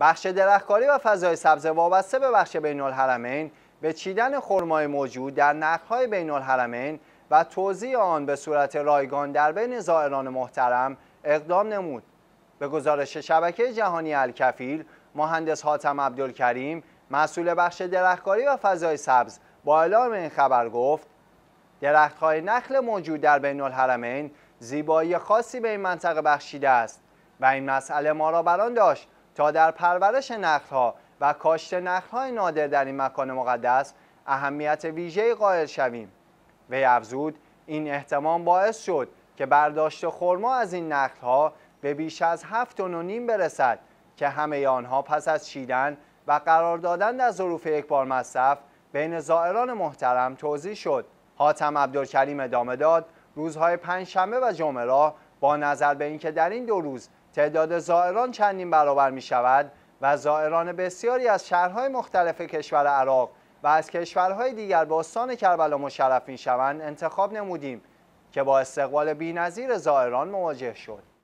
بخش درختکاری و فضای سبز وابسته به بخش بین الحرمین به چیدن خرمای موجود در نخهای بین الحرمین و توضیح آن به صورت رایگان در بین زائران محترم اقدام نمود. به گزارش شبکه جهانی الکفیل، مهندس حاتم عبدالکریم، مسئول بخش درختکاری و فضای سبز با اعلام این خبر گفت درختهای نخل موجود در بین الحرمین زیبایی خاصی به این منطقه بخشیده است و این مسئله ما را بران داشت تا در پرورش نخلها و کاشت های نادر در این مکان مقدس اهمیت ویژه قائل شویم وی افزود این احتمام باعث شد که برداشت خرما از این نخلها به بیش از هفت و نیم برسد که همه آنها پس از چیدن و قرار دادن در ظروف یک بار مصرف بین زائران محترم توضیح شد حاتم عبدالکریم ادامه داد روزهای پنجشنبه و جمعه را با نظر به اینکه در این دو روز تعداد زائران چندین برابر می شود و زائران بسیاری از شهرهای مختلف کشور عراق و از کشورهای دیگر باستان استان کربلا مشرف می شوند انتخاب نمودیم که با استقبال بی‌نظیر زائران مواجه شد